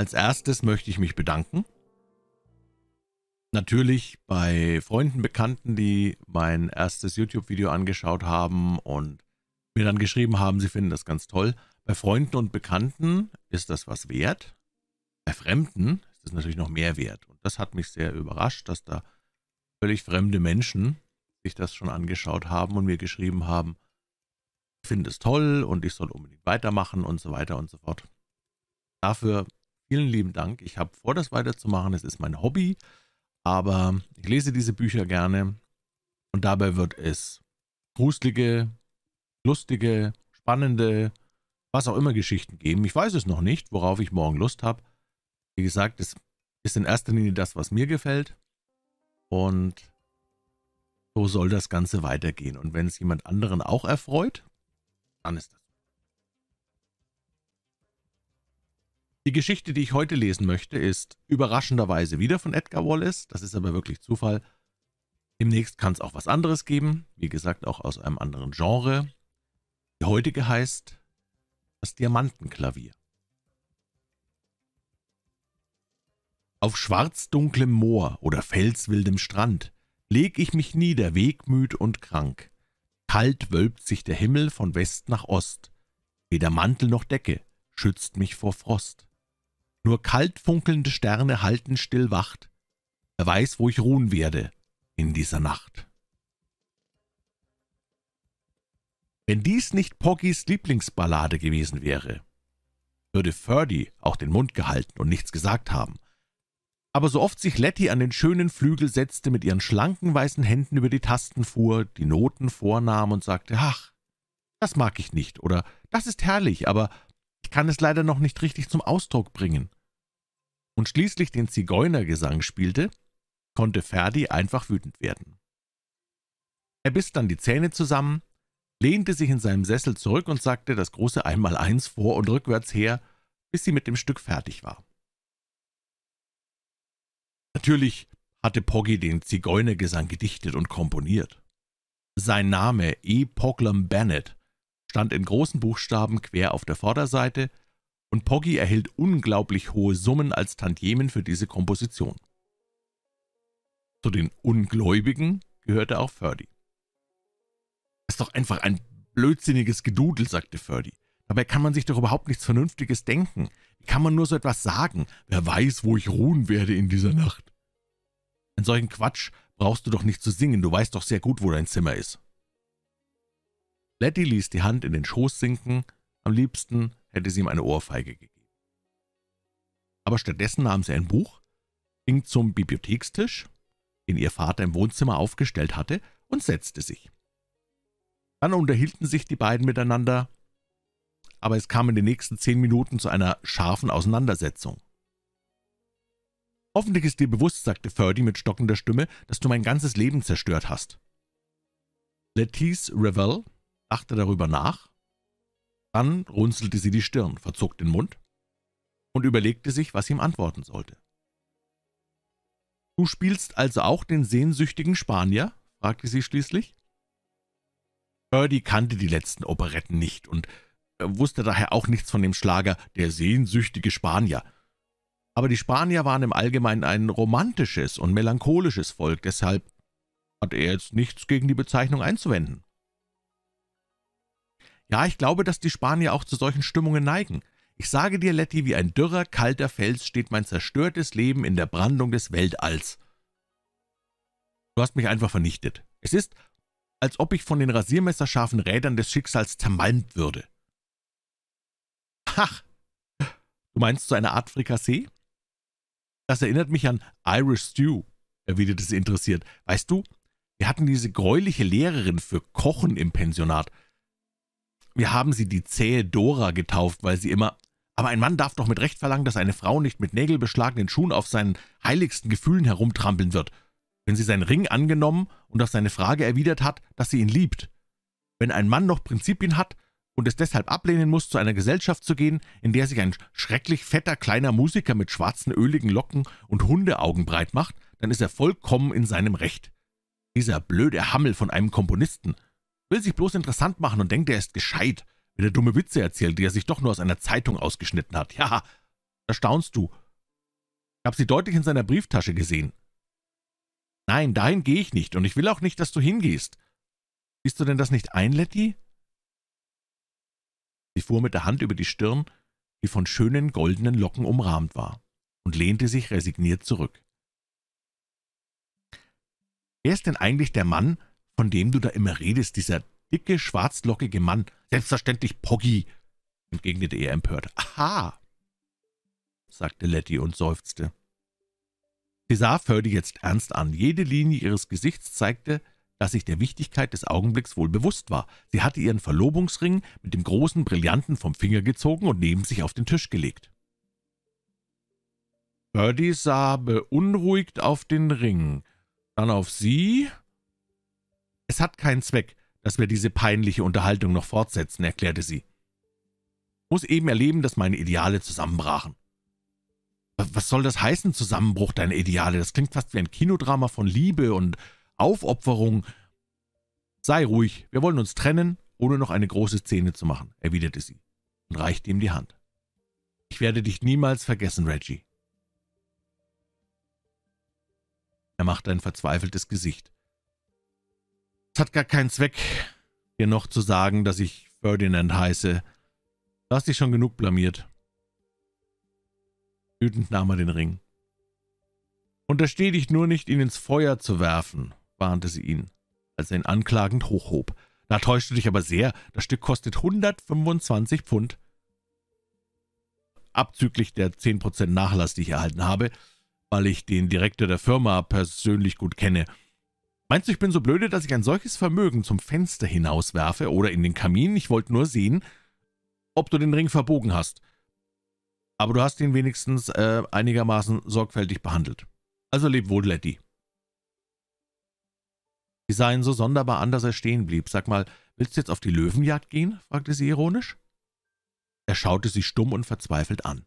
Als erstes möchte ich mich bedanken. Natürlich bei Freunden, Bekannten, die mein erstes YouTube-Video angeschaut haben und mir dann geschrieben haben, sie finden das ganz toll. Bei Freunden und Bekannten ist das was wert. Bei Fremden ist das natürlich noch mehr wert. Und das hat mich sehr überrascht, dass da völlig fremde Menschen sich das schon angeschaut haben und mir geschrieben haben, ich finde es toll und ich soll unbedingt weitermachen und so weiter und so fort. Dafür Vielen lieben Dank. Ich habe vor, das weiterzumachen. Es ist mein Hobby, aber ich lese diese Bücher gerne und dabei wird es gruselige, lustige, spannende, was auch immer Geschichten geben. Ich weiß es noch nicht, worauf ich morgen Lust habe. Wie gesagt, es ist in erster Linie das, was mir gefällt. Und so soll das Ganze weitergehen. Und wenn es jemand anderen auch erfreut, dann ist das. Die Geschichte, die ich heute lesen möchte, ist überraschenderweise wieder von Edgar Wallace, das ist aber wirklich Zufall. Demnächst kann es auch was anderes geben, wie gesagt auch aus einem anderen Genre. Die heutige heißt Das Diamantenklavier. Auf schwarz-dunklem Moor oder felswildem Strand leg ich mich nieder, wegmüd und krank. Kalt wölbt sich der Himmel von West nach Ost. Weder Mantel noch Decke schützt mich vor Frost. Nur kaltfunkelnde Sterne halten still Wacht. Er weiß, wo ich ruhen werde in dieser Nacht. Wenn dies nicht Poggys Lieblingsballade gewesen wäre, würde Ferdy auch den Mund gehalten und nichts gesagt haben. Aber so oft sich Letty an den schönen Flügel setzte, mit ihren schlanken weißen Händen über die Tasten fuhr, die Noten vornahm und sagte, ach, das mag ich nicht oder das ist herrlich, aber kann es leider noch nicht richtig zum Ausdruck bringen. Und schließlich den Zigeunergesang spielte, konnte Ferdi einfach wütend werden. Er biss dann die Zähne zusammen, lehnte sich in seinem Sessel zurück und sagte das große Einmaleins vor und rückwärts her, bis sie mit dem Stück fertig war. Natürlich hatte Poggi den Zigeunergesang gedichtet und komponiert. Sein Name E. Poglam Bennett stand in großen Buchstaben quer auf der Vorderseite, und Poggi erhielt unglaublich hohe Summen als Tantiemen für diese Komposition. Zu den Ungläubigen gehörte auch Ferdi. Das ist doch einfach ein blödsinniges Gedudel, sagte Ferdi. Dabei kann man sich doch überhaupt nichts Vernünftiges denken. Wie kann man nur so etwas sagen? Wer weiß, wo ich ruhen werde in dieser Nacht. Einen solchen Quatsch brauchst du doch nicht zu singen, du weißt doch sehr gut, wo dein Zimmer ist. Letty ließ die Hand in den Schoß sinken, am liebsten hätte sie ihm eine Ohrfeige gegeben. Aber stattdessen nahm sie ein Buch, ging zum Bibliothekstisch, den ihr Vater im Wohnzimmer aufgestellt hatte, und setzte sich. Dann unterhielten sich die beiden miteinander, aber es kam in den nächsten zehn Minuten zu einer scharfen Auseinandersetzung. Hoffentlich ist dir bewusst, sagte Ferdy mit stockender Stimme, dass du mein ganzes Leben zerstört hast. Lettice Revel dachte darüber nach, dann runzelte sie die Stirn, verzog den Mund und überlegte sich, was ihm antworten sollte. »Du spielst also auch den sehnsüchtigen Spanier?« fragte sie schließlich. Purdy kannte die letzten Operetten nicht und äh, wusste daher auch nichts von dem Schlager »Der sehnsüchtige Spanier«. Aber die Spanier waren im Allgemeinen ein romantisches und melancholisches Volk, deshalb hatte er jetzt nichts gegen die Bezeichnung einzuwenden. Ja, ich glaube, dass die Spanier auch zu solchen Stimmungen neigen. Ich sage dir, Letty, wie ein dürrer, kalter Fels steht mein zerstörtes Leben in der Brandung des Weltalls. Du hast mich einfach vernichtet. Es ist, als ob ich von den rasiermesserscharfen Rädern des Schicksals zermalmt würde. Ach, du meinst so eine Art Frikassee? Das erinnert mich an Irish Stew, erwiderte sie interessiert. Weißt du, wir hatten diese gräuliche Lehrerin für Kochen im Pensionat. Wir haben sie die zähe Dora getauft, weil sie immer aber ein Mann darf doch mit Recht verlangen, dass eine Frau nicht mit nägelbeschlagenen Schuhen auf seinen heiligsten Gefühlen herumtrampeln wird. Wenn sie seinen Ring angenommen und auf seine Frage erwidert hat, dass sie ihn liebt. Wenn ein Mann noch Prinzipien hat und es deshalb ablehnen muss, zu einer Gesellschaft zu gehen, in der sich ein schrecklich fetter kleiner Musiker mit schwarzen öligen Locken und Hundeaugen breit macht, dann ist er vollkommen in seinem Recht. Dieser blöde Hammel von einem Komponisten – will sich bloß interessant machen und denkt, er ist gescheit, wenn er dumme Witze erzählt, die er sich doch nur aus einer Zeitung ausgeschnitten hat. Ja, da staunst du. Ich habe sie deutlich in seiner Brieftasche gesehen. Nein, dahin gehe ich nicht, und ich will auch nicht, dass du hingehst. Siehst du denn das nicht ein, Letty? Sie fuhr mit der Hand über die Stirn, die von schönen goldenen Locken umrahmt war, und lehnte sich resigniert zurück. Wer ist denn eigentlich der Mann, von dem du da immer redest, dieser dicke, schwarzlockige Mann, selbstverständlich Poggi, entgegnete er empört. »Aha«, sagte Letty und seufzte. Sie sah Ferdi jetzt ernst an. Jede Linie ihres Gesichts zeigte, dass sich der Wichtigkeit des Augenblicks wohl bewusst war. Sie hatte ihren Verlobungsring mit dem großen Brillanten vom Finger gezogen und neben sich auf den Tisch gelegt. Ferdi sah beunruhigt auf den Ring, dann auf sie »Es hat keinen Zweck, dass wir diese peinliche Unterhaltung noch fortsetzen«, erklärte sie. »Muss eben erleben, dass meine Ideale zusammenbrachen.« »Was soll das heißen, Zusammenbruch deiner Ideale? Das klingt fast wie ein Kinodrama von Liebe und Aufopferung.« »Sei ruhig, wir wollen uns trennen, ohne noch eine große Szene zu machen«, erwiderte sie und reichte ihm die Hand. »Ich werde dich niemals vergessen, Reggie.« er machte ein verzweifeltes Gesicht hat gar keinen Zweck, dir noch zu sagen, dass ich Ferdinand heiße. Du hast dich schon genug blamiert. Wütend nahm er den Ring. Untersteh dich nur nicht, ihn ins Feuer zu werfen, warnte sie ihn, als er ihn anklagend hochhob. Da täuschte dich aber sehr, das Stück kostet 125 Pfund. Abzüglich der 10% Nachlass, die ich erhalten habe, weil ich den Direktor der Firma persönlich gut kenne – Meinst du, ich bin so blöde, dass ich ein solches Vermögen zum Fenster hinauswerfe oder in den Kamin? Ich wollte nur sehen, ob du den Ring verbogen hast. Aber du hast ihn wenigstens äh, einigermaßen sorgfältig behandelt. Also leb wohl, Letty. Sie sah ihn so sonderbar an, dass er stehen blieb. Sag mal, willst du jetzt auf die Löwenjagd gehen? fragte sie ironisch. Er schaute sie stumm und verzweifelt an.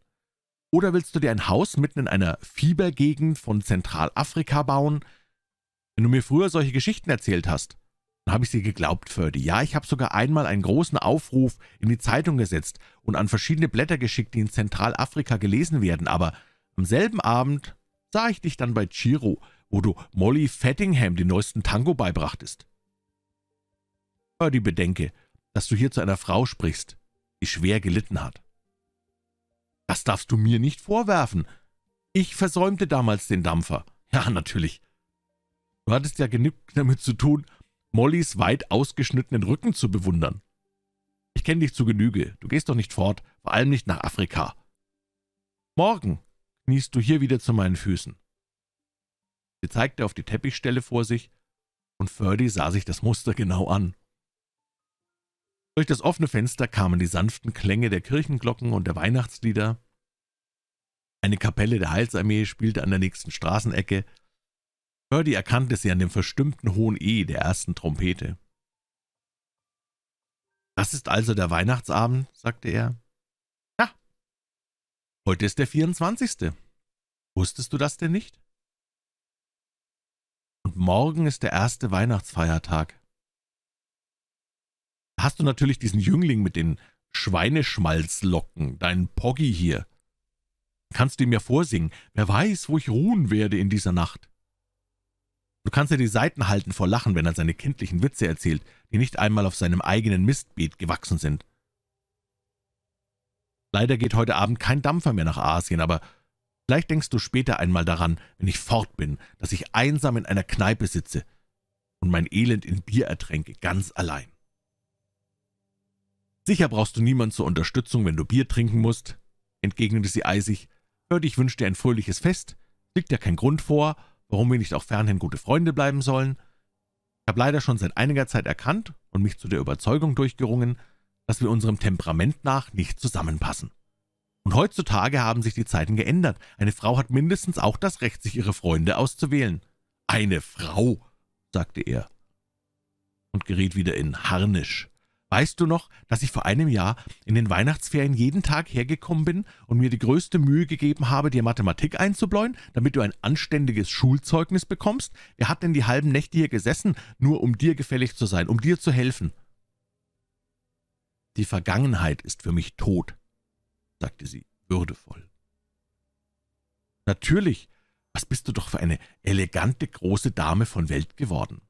Oder willst du dir ein Haus mitten in einer Fiebergegend von Zentralafrika bauen? Wenn du mir früher solche Geschichten erzählt hast, dann habe ich sie geglaubt, Ferdi. Ja, ich habe sogar einmal einen großen Aufruf in die Zeitung gesetzt und an verschiedene Blätter geschickt, die in Zentralafrika gelesen werden, aber am selben Abend sah ich dich dann bei Chiro, wo du Molly Fettingham den neuesten Tango beibrachtest. Ferdi, bedenke, dass du hier zu einer Frau sprichst, die schwer gelitten hat. Das darfst du mir nicht vorwerfen. Ich versäumte damals den Dampfer. Ja, natürlich. Du hattest ja genug damit zu tun, Mollys weit ausgeschnittenen Rücken zu bewundern. Ich kenne dich zu Genüge. Du gehst doch nicht fort, vor allem nicht nach Afrika. Morgen kniest du hier wieder zu meinen Füßen. Sie zeigte auf die Teppichstelle vor sich, und Ferdy sah sich das Muster genau an. Durch das offene Fenster kamen die sanften Klänge der Kirchenglocken und der Weihnachtslieder. Eine Kapelle der Heilsarmee spielte an der nächsten Straßenecke, Purdy erkannte sie an dem verstimmten hohen E der ersten Trompete. »Das ist also der Weihnachtsabend«, sagte er. »Ja, heute ist der 24. Wusstest du das denn nicht?« »Und morgen ist der erste Weihnachtsfeiertag.« »Hast du natürlich diesen Jüngling mit den Schweineschmalzlocken, deinen Poggi hier. Kannst du ihm ja vorsingen, wer weiß, wo ich ruhen werde in dieser Nacht.« Du kannst dir die Seiten halten vor Lachen, wenn er seine kindlichen Witze erzählt, die nicht einmal auf seinem eigenen Mistbeet gewachsen sind. Leider geht heute Abend kein Dampfer mehr nach Asien, aber vielleicht denkst du später einmal daran, wenn ich fort bin, dass ich einsam in einer Kneipe sitze und mein Elend in Bier ertränke, ganz allein. Sicher brauchst du niemanden zur Unterstützung, wenn du Bier trinken musst, entgegnete sie eisig. Hör, ich wünsche dir ein fröhliches Fest, liegt ja kein Grund vor, warum wir nicht auch fernhin gute Freunde bleiben sollen. Ich habe leider schon seit einiger Zeit erkannt und mich zu der Überzeugung durchgerungen, dass wir unserem Temperament nach nicht zusammenpassen. Und heutzutage haben sich die Zeiten geändert. Eine Frau hat mindestens auch das Recht, sich ihre Freunde auszuwählen. Eine Frau, sagte er und geriet wieder in Harnisch. Weißt du noch, dass ich vor einem Jahr in den Weihnachtsferien jeden Tag hergekommen bin und mir die größte Mühe gegeben habe, dir Mathematik einzubläuen, damit du ein anständiges Schulzeugnis bekommst? Wer hat denn die halben Nächte hier gesessen, nur um dir gefällig zu sein, um dir zu helfen? Die Vergangenheit ist für mich tot, sagte sie würdevoll. Natürlich, was bist du doch für eine elegante große Dame von Welt geworden.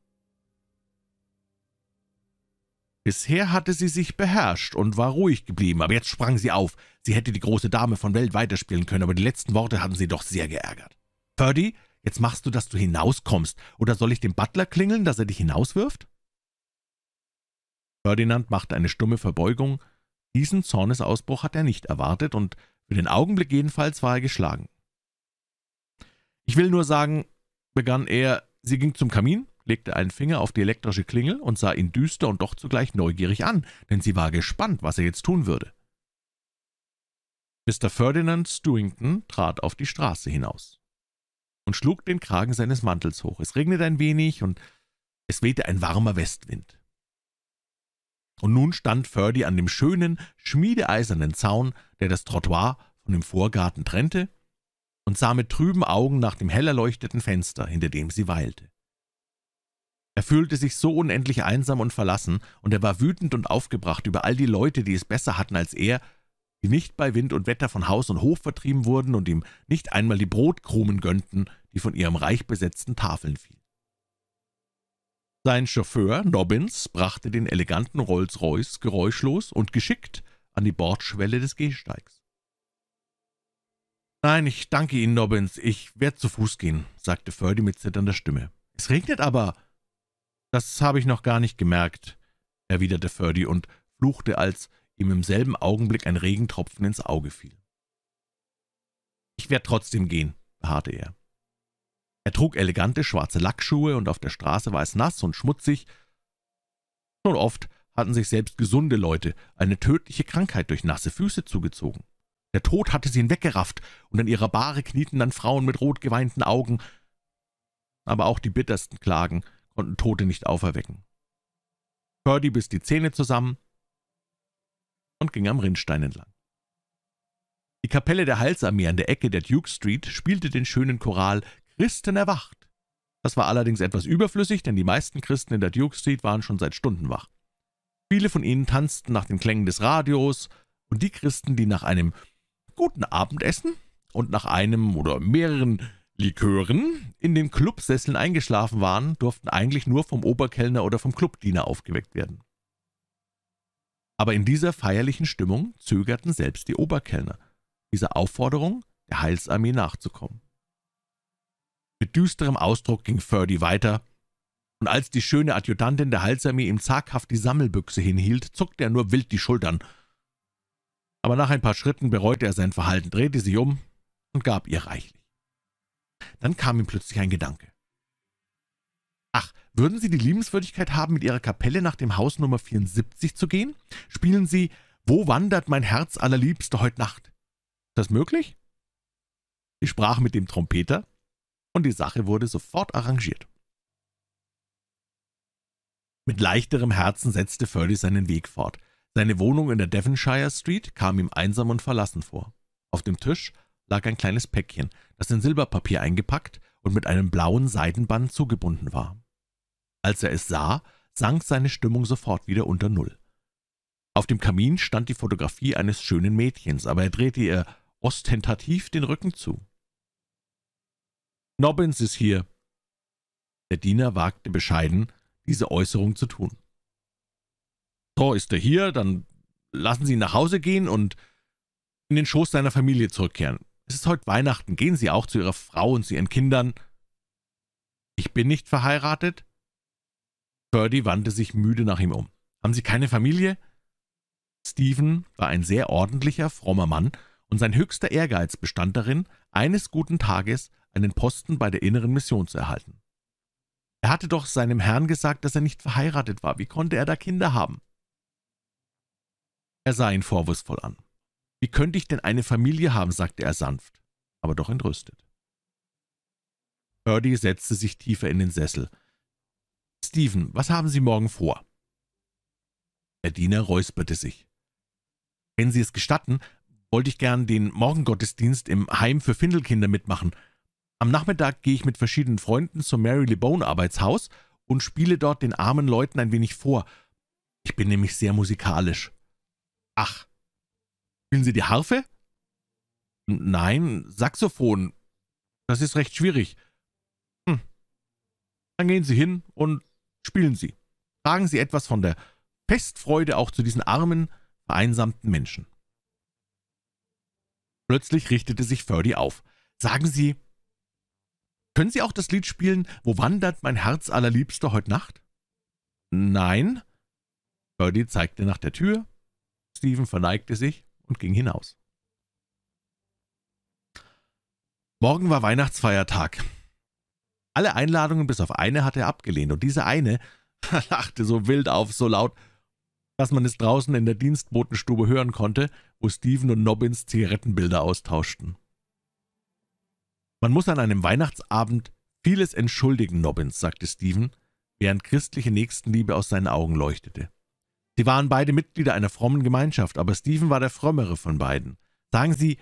Bisher hatte sie sich beherrscht und war ruhig geblieben, aber jetzt sprang sie auf. Sie hätte die große Dame von Welt weiterspielen können, aber die letzten Worte hatten sie doch sehr geärgert. »Ferdy, jetzt machst du, dass du hinauskommst, oder soll ich dem Butler klingeln, dass er dich hinauswirft?« Ferdinand machte eine stumme Verbeugung. Diesen Zornesausbruch hat er nicht erwartet, und für den Augenblick jedenfalls war er geschlagen. »Ich will nur sagen«, begann er, sie ging zum Kamin, legte einen Finger auf die elektrische Klingel und sah ihn düster und doch zugleich neugierig an, denn sie war gespannt, was er jetzt tun würde. Mr. Ferdinand Stewington trat auf die Straße hinaus und schlug den Kragen seines Mantels hoch. Es regnete ein wenig und es wehte ein warmer Westwind. Und nun stand Ferdi an dem schönen, schmiedeeisernen Zaun, der das Trottoir von dem Vorgarten trennte, und sah mit trüben Augen nach dem hell erleuchteten Fenster, hinter dem sie weilte. Er fühlte sich so unendlich einsam und verlassen, und er war wütend und aufgebracht über all die Leute, die es besser hatten als er, die nicht bei Wind und Wetter von Haus und Hof vertrieben wurden und ihm nicht einmal die Brotkrumen gönnten, die von ihrem reich besetzten Tafeln fielen. Sein Chauffeur, Nobbins, brachte den eleganten Rolls-Royce geräuschlos und geschickt an die Bordschwelle des Gehsteigs. »Nein, ich danke Ihnen, Nobbins, ich werde zu Fuß gehen«, sagte Ferdy mit zitternder Stimme. »Es regnet aber«, »Das habe ich noch gar nicht gemerkt«, erwiderte Ferdy und fluchte, als ihm im selben Augenblick ein Regentropfen ins Auge fiel. »Ich werde trotzdem gehen«, beharrte er. Er trug elegante schwarze Lackschuhe und auf der Straße war es nass und schmutzig. Schon oft hatten sich selbst gesunde Leute eine tödliche Krankheit durch nasse Füße zugezogen. Der Tod hatte sie hinweggerafft, und an ihrer Bahre knieten dann Frauen mit rot geweinten Augen. Aber auch die bittersten Klagen konnten Tote nicht auferwecken. Purdy biss die Zähne zusammen und ging am Rinnstein entlang. Die Kapelle der Halsarmee an der Ecke der Duke Street spielte den schönen Choral »Christen erwacht«. Das war allerdings etwas überflüssig, denn die meisten Christen in der Duke Street waren schon seit Stunden wach. Viele von ihnen tanzten nach den Klängen des Radios, und die Christen, die nach einem guten Abendessen und nach einem oder mehreren Likören in den Clubsesseln eingeschlafen waren, durften eigentlich nur vom Oberkellner oder vom Clubdiener aufgeweckt werden. Aber in dieser feierlichen Stimmung zögerten selbst die Oberkellner, dieser Aufforderung der Heilsarmee nachzukommen. Mit düsterem Ausdruck ging Ferdi weiter, und als die schöne Adjutantin der Heilsarmee ihm zaghaft die Sammelbüchse hinhielt, zuckte er nur wild die Schultern. Aber nach ein paar Schritten bereute er sein Verhalten, drehte sie um und gab ihr reichlich. Dann kam ihm plötzlich ein Gedanke. Ach, würden Sie die Liebenswürdigkeit haben, mit Ihrer Kapelle nach dem Haus Nummer 74 zu gehen? Spielen Sie »Wo wandert mein Herz allerliebste heut Nacht?« Ist das möglich? Ich sprach mit dem Trompeter, und die Sache wurde sofort arrangiert. Mit leichterem Herzen setzte Furley seinen Weg fort. Seine Wohnung in der Devonshire Street kam ihm einsam und verlassen vor. Auf dem Tisch lag ein kleines Päckchen, das in Silberpapier eingepackt und mit einem blauen Seidenband zugebunden war. Als er es sah, sank seine Stimmung sofort wieder unter Null. Auf dem Kamin stand die Fotografie eines schönen Mädchens, aber er drehte ihr ostentativ den Rücken zu. »Nobbins ist hier!« Der Diener wagte bescheiden, diese Äußerung zu tun. »So ist er hier, dann lassen Sie ihn nach Hause gehen und in den Schoß seiner Familie zurückkehren. Es ist heute Weihnachten, gehen Sie auch zu Ihrer Frau und zu Ihren Kindern.« »Ich bin nicht verheiratet?« Purdy wandte sich müde nach ihm um. »Haben Sie keine Familie?« Stephen war ein sehr ordentlicher, frommer Mann, und sein höchster Ehrgeiz bestand darin, eines guten Tages einen Posten bei der inneren Mission zu erhalten. Er hatte doch seinem Herrn gesagt, dass er nicht verheiratet war. Wie konnte er da Kinder haben? Er sah ihn vorwurfsvoll an. Wie könnte ich denn eine Familie haben, sagte er sanft, aber doch entrüstet. Purdy setzte sich tiefer in den Sessel. »Stephen, was haben Sie morgen vor?« Der Diener räusperte sich. »Wenn Sie es gestatten, wollte ich gern den Morgengottesdienst im Heim für Findelkinder mitmachen. Am Nachmittag gehe ich mit verschiedenen Freunden zum Mary LeBone Arbeitshaus und spiele dort den armen Leuten ein wenig vor. Ich bin nämlich sehr musikalisch.« »Ach«, Spielen Sie die Harfe? Nein, Saxophon. Das ist recht schwierig. Hm. Dann gehen Sie hin und spielen Sie. Tragen Sie etwas von der Festfreude auch zu diesen armen, vereinsamten Menschen. Plötzlich richtete sich Ferdi auf. Sagen Sie, können Sie auch das Lied spielen, Wo wandert mein Herz allerliebster heute Nacht? Nein. Ferdi zeigte nach der Tür. Steven verneigte sich und ging hinaus. Morgen war Weihnachtsfeiertag. Alle Einladungen bis auf eine hatte er abgelehnt, und diese eine lachte so wild auf, so laut, dass man es draußen in der Dienstbotenstube hören konnte, wo Steven und Nobbins Zigarettenbilder austauschten. Man muss an einem Weihnachtsabend vieles entschuldigen, Nobbins, sagte Steven, während christliche Nächstenliebe aus seinen Augen leuchtete. Sie waren beide Mitglieder einer frommen Gemeinschaft, aber Stephen war der frömmere von beiden. Sagen Sie,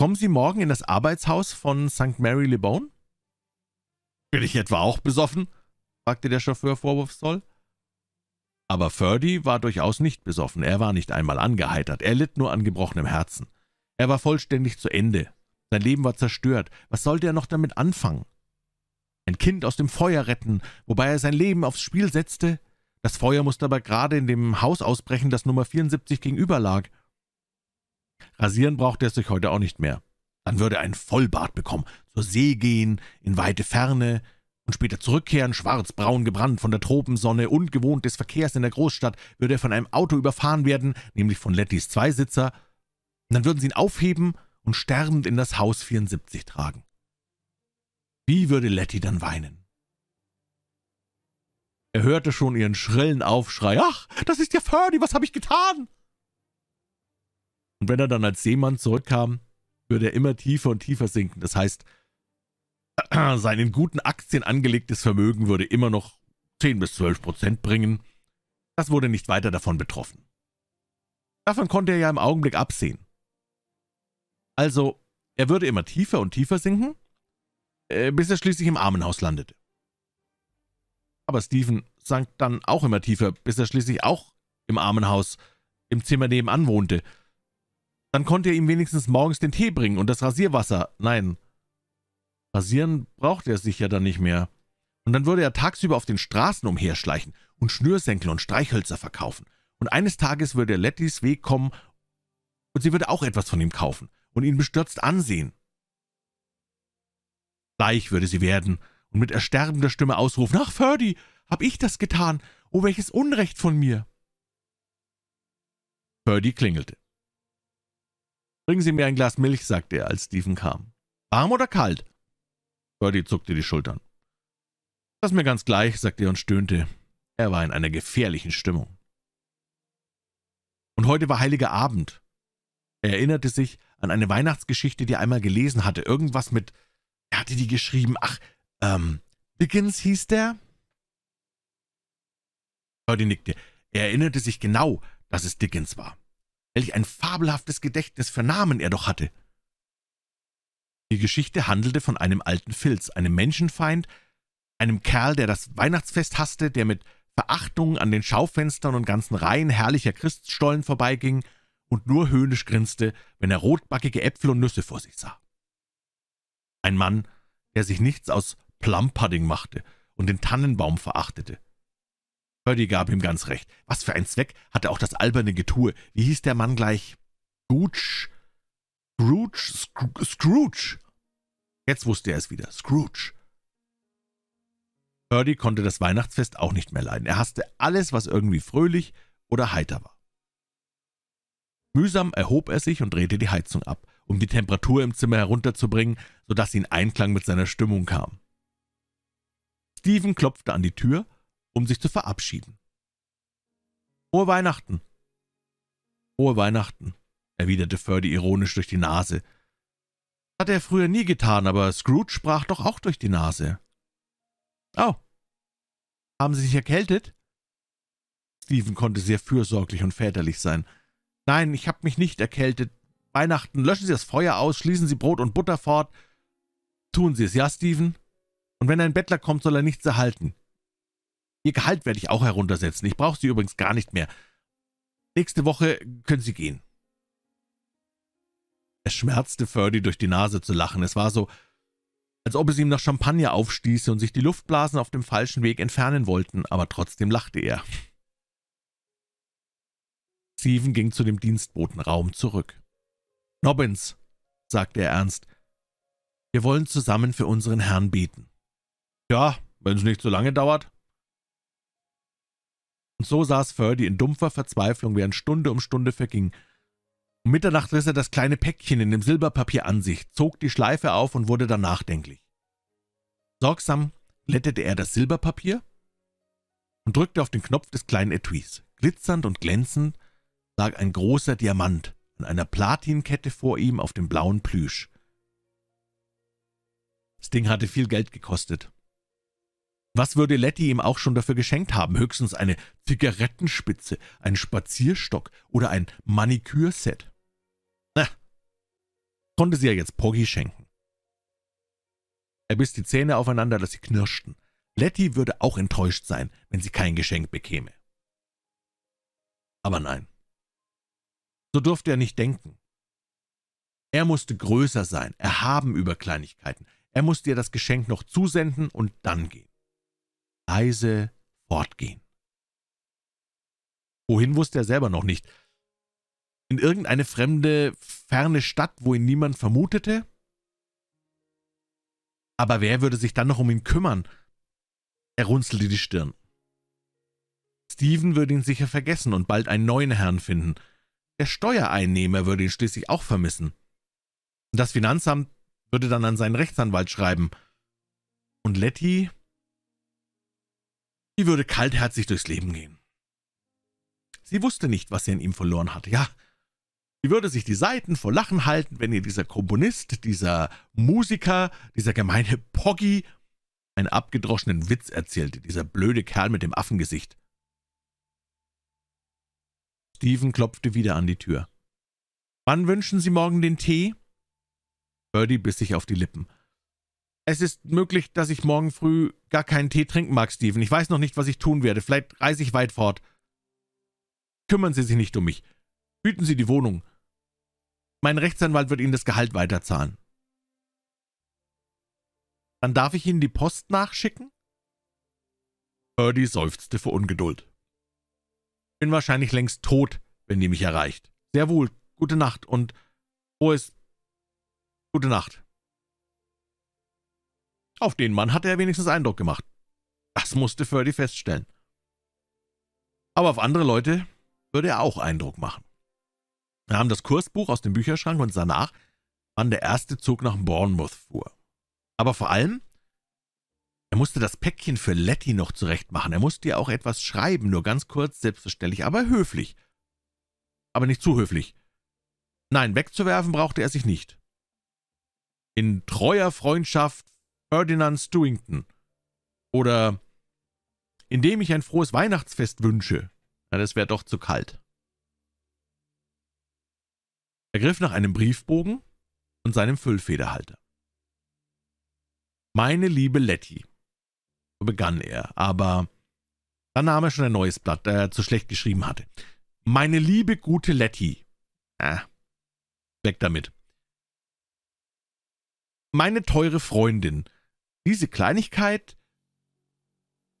kommen Sie morgen in das Arbeitshaus von St. Mary Le Bone? Bin ich etwa auch besoffen? fragte der Chauffeur vorwurfsvoll. Aber Ferdy war durchaus nicht besoffen, er war nicht einmal angeheitert, er litt nur an gebrochenem Herzen. Er war vollständig zu Ende, sein Leben war zerstört, was sollte er noch damit anfangen? Ein Kind aus dem Feuer retten, wobei er sein Leben aufs Spiel setzte? Das Feuer musste aber gerade in dem Haus ausbrechen, das Nummer 74 gegenüber lag. Rasieren brauchte er sich heute auch nicht mehr. Dann würde er einen Vollbart bekommen, zur See gehen, in weite Ferne und später zurückkehren, schwarzbraun gebrannt von der Tropensonne, ungewohnt des Verkehrs in der Großstadt, würde er von einem Auto überfahren werden, nämlich von Lettys Zweisitzer, und dann würden sie ihn aufheben und sterbend in das Haus 74 tragen. Wie würde Letty dann weinen? Er hörte schon ihren schrillen Aufschrei. »Ach, das ist ja Ferdi, was habe ich getan?« Und wenn er dann als Seemann zurückkam, würde er immer tiefer und tiefer sinken. Das heißt, sein in guten Aktien angelegtes Vermögen würde immer noch 10 bis 12 Prozent bringen. Das wurde nicht weiter davon betroffen. Davon konnte er ja im Augenblick absehen. Also, er würde immer tiefer und tiefer sinken, äh, bis er schließlich im Armenhaus landete. Aber Stephen sank dann auch immer tiefer, bis er schließlich auch im Armenhaus im Zimmer nebenan wohnte. Dann konnte er ihm wenigstens morgens den Tee bringen und das Rasierwasser. Nein, rasieren brauchte er sich ja dann nicht mehr. Und dann würde er tagsüber auf den Straßen umherschleichen und Schnürsenkel und Streichhölzer verkaufen. Und eines Tages würde er Lettys Weg kommen und sie würde auch etwas von ihm kaufen und ihn bestürzt ansehen. Gleich würde sie werden, und mit ersterbender Stimme ausrufen, »Ach, Ferdi, hab ich das getan? Oh, welches Unrecht von mir!« Ferdi klingelte. »Bringen Sie mir ein Glas Milch«, sagte er, als Stephen kam. »Warm oder kalt?« Ferdi zuckte die Schultern. »Das ist mir ganz gleich«, sagte er und stöhnte. Er war in einer gefährlichen Stimmung. Und heute war heiliger Abend. Er erinnerte sich an eine Weihnachtsgeschichte, die er einmal gelesen hatte. Irgendwas mit, er hatte die geschrieben, ach, ähm, Dickens hieß der? Purdy nickte. Er erinnerte sich genau, dass es Dickens war. Welch ein fabelhaftes Gedächtnis für Namen er doch hatte. Die Geschichte handelte von einem alten Filz, einem Menschenfeind, einem Kerl, der das Weihnachtsfest hasste, der mit Verachtung an den Schaufenstern und ganzen Reihen herrlicher Christstollen vorbeiging und nur höhnisch grinste, wenn er rotbackige Äpfel und Nüsse vor sich sah. Ein Mann, der sich nichts aus Plumpudding machte und den Tannenbaum verachtete. Purdy gab ihm ganz recht. Was für ein Zweck hatte auch das alberne Getue. Wie hieß der Mann gleich? Scrooge? Scrooge? Scrooge? Jetzt wusste er es wieder. Scrooge. Purdy konnte das Weihnachtsfest auch nicht mehr leiden. Er hasste alles, was irgendwie fröhlich oder heiter war. Mühsam erhob er sich und drehte die Heizung ab, um die Temperatur im Zimmer herunterzubringen, sodass sie in Einklang mit seiner Stimmung kam. Steven klopfte an die Tür, um sich zu verabschieden. »Frohe Weihnachten!« »Frohe Weihnachten!« erwiderte Ferdy ironisch durch die Nase. Das Hat er früher nie getan, aber Scrooge sprach doch auch durch die Nase. »Oh, haben Sie sich erkältet?« Stephen konnte sehr fürsorglich und väterlich sein. »Nein, ich habe mich nicht erkältet. Weihnachten, löschen Sie das Feuer aus, schließen Sie Brot und Butter fort.« »Tun Sie es, ja, Stephen?« und wenn ein Bettler kommt, soll er nichts erhalten. Ihr Gehalt werde ich auch heruntersetzen. Ich brauche Sie übrigens gar nicht mehr. Nächste Woche können Sie gehen.« Es schmerzte Ferdy durch die Nase zu lachen. Es war so, als ob es ihm nach Champagner aufstieße und sich die Luftblasen auf dem falschen Weg entfernen wollten, aber trotzdem lachte er. Steven ging zu dem Dienstbotenraum zurück. »Nobbins«, sagte er ernst, »wir wollen zusammen für unseren Herrn beten.« ja, wenn es nicht so lange dauert. Und so saß Ferdi in dumpfer Verzweiflung, während Stunde um Stunde verging. Um Mitternacht riss er das kleine Päckchen in dem Silberpapier an sich, zog die Schleife auf und wurde dann nachdenklich. Sorgsam glättete er das Silberpapier und drückte auf den Knopf des kleinen Etuis. Glitzernd und glänzend lag ein großer Diamant an einer Platinkette vor ihm auf dem blauen Plüsch. Das Ding hatte viel Geld gekostet. Was würde Letty ihm auch schon dafür geschenkt haben? Höchstens eine Zigarettenspitze, einen Spazierstock oder ein Manikürset. Na, konnte sie ja jetzt Poggi schenken. Er biss die Zähne aufeinander, dass sie knirschten. Letty würde auch enttäuscht sein, wenn sie kein Geschenk bekäme. Aber nein. So durfte er nicht denken. Er musste größer sein, erhaben über Kleinigkeiten. Er musste ihr das Geschenk noch zusenden und dann gehen leise fortgehen. Wohin wusste er selber noch nicht. In irgendeine fremde, ferne Stadt, wo ihn niemand vermutete? Aber wer würde sich dann noch um ihn kümmern? Er runzelte die Stirn. Steven würde ihn sicher vergessen und bald einen neuen Herrn finden. Der Steuereinnehmer würde ihn schließlich auch vermissen. Und das Finanzamt würde dann an seinen Rechtsanwalt schreiben. Und Letty Sie würde kaltherzig durchs Leben gehen. Sie wusste nicht, was sie an ihm verloren hatte. Ja, sie würde sich die Seiten vor Lachen halten, wenn ihr dieser Komponist, dieser Musiker, dieser gemeine Poggi einen abgedroschenen Witz erzählte, dieser blöde Kerl mit dem Affengesicht. Steven klopfte wieder an die Tür. »Wann wünschen Sie morgen den Tee?« Birdie biss sich auf die Lippen es ist möglich, dass ich morgen früh gar keinen Tee trinken mag, Steven. Ich weiß noch nicht, was ich tun werde. Vielleicht reise ich weit fort. Kümmern Sie sich nicht um mich. Hüten Sie die Wohnung. Mein Rechtsanwalt wird Ihnen das Gehalt weiterzahlen. Dann darf ich Ihnen die Post nachschicken? Purdy äh, seufzte vor Ungeduld. Bin wahrscheinlich längst tot, wenn die mich erreicht. Sehr wohl. Gute Nacht und frohes... Gute Nacht. Auf den Mann hatte er wenigstens Eindruck gemacht. Das musste Ferdy feststellen. Aber auf andere Leute würde er auch Eindruck machen. Er nahm das Kursbuch aus dem Bücherschrank und sah nach, wann der erste Zug nach Bournemouth fuhr. Aber vor allem, er musste das Päckchen für Letty noch zurechtmachen. Er musste ihr auch etwas schreiben, nur ganz kurz, selbstverständlich, aber höflich. Aber nicht zu höflich. Nein, wegzuwerfen brauchte er sich nicht. In treuer Freundschaft Ferdinand Stewington. Oder indem ich ein frohes Weihnachtsfest wünsche. Na, das wäre doch zu kalt. Er griff nach einem Briefbogen und seinem Füllfederhalter. Meine liebe Letty, so begann er, aber dann nahm er schon ein neues Blatt, da äh, er zu schlecht geschrieben hatte. Meine liebe gute Letty. Äh, weg damit. Meine teure Freundin, diese Kleinigkeit,